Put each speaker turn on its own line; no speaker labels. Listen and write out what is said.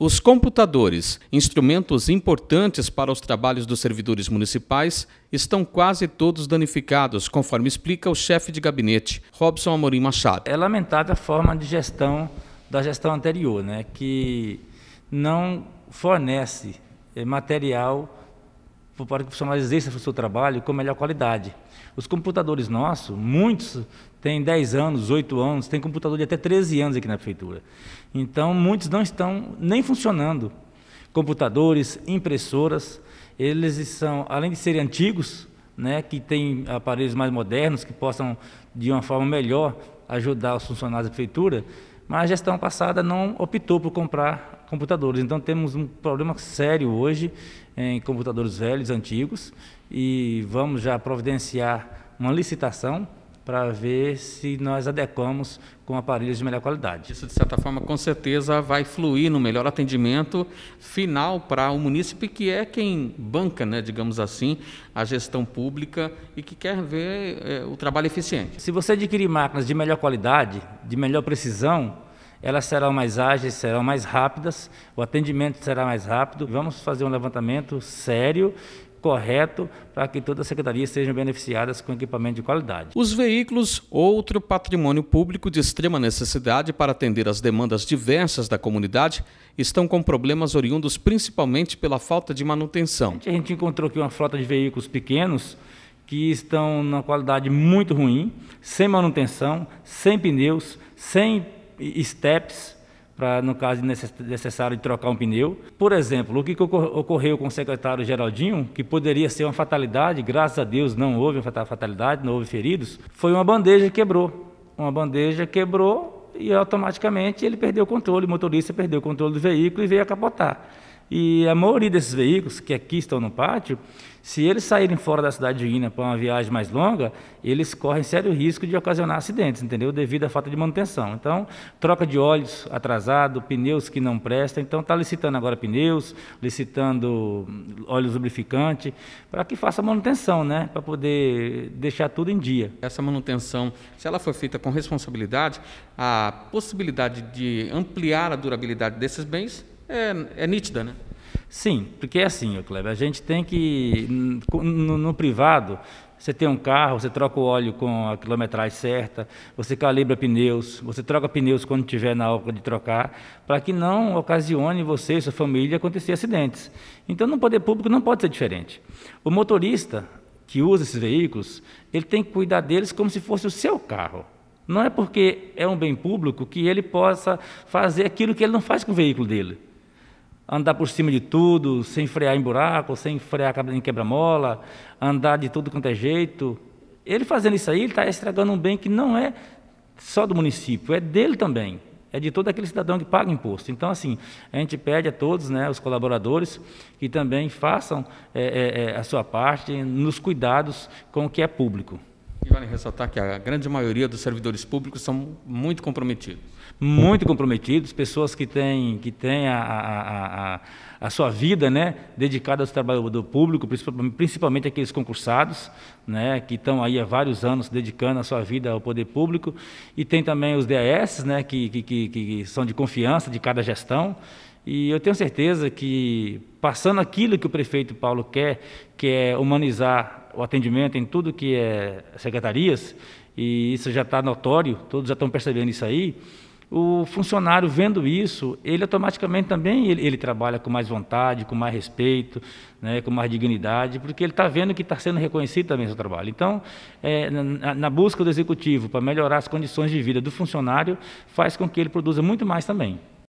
Os computadores, instrumentos importantes para os trabalhos dos servidores municipais, estão quase todos danificados, conforme explica o chefe de gabinete, Robson Amorim Machado. É lamentável a forma de gestão da gestão anterior, né, que
não fornece eh, material para que o profissional exerça o seu trabalho com melhor qualidade. Os computadores nossos, muitos têm 10 anos, 8 anos, tem computador de até 13 anos aqui na prefeitura. Então, muitos não estão nem funcionando. Computadores, impressoras, eles são, além de serem antigos, né, que têm aparelhos mais modernos, que possam, de uma forma melhor, ajudar os funcionários da prefeitura, mas a gestão passada não optou por comprar computadores. Então temos um problema sério hoje eh, em computadores velhos, antigos, e vamos já providenciar uma licitação para ver se nós
adequamos com aparelhos de melhor qualidade. Isso, de certa forma, com certeza vai fluir no melhor atendimento final para o munícipe, que é quem banca, né, digamos assim, a gestão pública e que quer ver é, o trabalho eficiente. Se você adquirir máquinas de melhor
qualidade, de melhor precisão, elas serão mais ágeis, serão mais rápidas, o atendimento será mais rápido. Vamos fazer um levantamento sério correto
para que todas as secretarias sejam beneficiadas com equipamento de qualidade. Os veículos, outro patrimônio público de extrema necessidade para atender às demandas diversas da comunidade, estão com problemas oriundos principalmente pela falta de manutenção. A gente encontrou aqui uma frota de veículos pequenos que estão na qualidade muito ruim, sem manutenção,
sem pneus, sem steps para, no caso necessário de trocar um pneu. Por exemplo, o que ocorreu com o secretário Geraldinho, que poderia ser uma fatalidade, graças a Deus não houve uma fatalidade, não houve feridos, foi uma bandeja que quebrou. Uma bandeja quebrou e automaticamente ele perdeu o controle, o motorista perdeu o controle do veículo e veio a capotar. E a maioria desses veículos que aqui estão no pátio, se eles saírem fora da cidade de Ina para uma viagem mais longa, eles correm sério risco de ocasionar acidentes, entendeu? Devido à falta de manutenção. Então, troca de óleos atrasado, pneus que não prestam. Então, está licitando agora pneus, licitando óleo lubrificante, para que faça
manutenção, né? Para poder deixar tudo em dia. Essa manutenção, se ela for feita com responsabilidade, a possibilidade de ampliar a durabilidade desses bens é, é nítida, né? Sim, porque é assim, Cleber, a gente tem que, hum, hum, no,
no privado, você tem um carro, você troca o óleo com a quilometragem certa, você calibra pneus, você troca pneus quando tiver na hora de trocar, para que não ocasione você e sua família acontecer acidentes. Então, no poder público não pode ser diferente. O motorista que usa esses veículos, ele tem que cuidar deles como se fosse o seu carro. Não é porque é um bem público que ele possa fazer aquilo que ele não faz com o veículo dele andar por cima de tudo, sem frear em buraco, sem frear em quebra-mola, andar de tudo quanto é jeito. Ele fazendo isso aí, ele está estragando um bem que não é só do município, é dele também, é de todo aquele cidadão que paga imposto. Então, assim, a gente pede a todos, né, os colaboradores, que também façam é, é, é a sua parte
nos cuidados com o que é público. E vale ressaltar que a grande maioria dos servidores públicos são muito comprometidos. Muito comprometidos, pessoas que têm, que têm a,
a, a, a sua vida né, dedicada ao trabalho do público, principalmente aqueles concursados, né, que estão aí há vários anos dedicando a sua vida ao poder público. E tem também os DAS, né, que, que, que, que são de confiança de cada gestão e eu tenho certeza que, passando aquilo que o prefeito Paulo quer, que é humanizar o atendimento em tudo que é secretarias, e isso já está notório, todos já estão percebendo isso aí, o funcionário vendo isso, ele automaticamente também ele, ele, trabalha com mais vontade, com mais respeito, né, com mais dignidade, porque ele está vendo que está sendo reconhecido também o seu trabalho. Então, é, na, na, busca do executivo para melhorar as condições de vida do funcionário, faz com que ele produza muito mais também.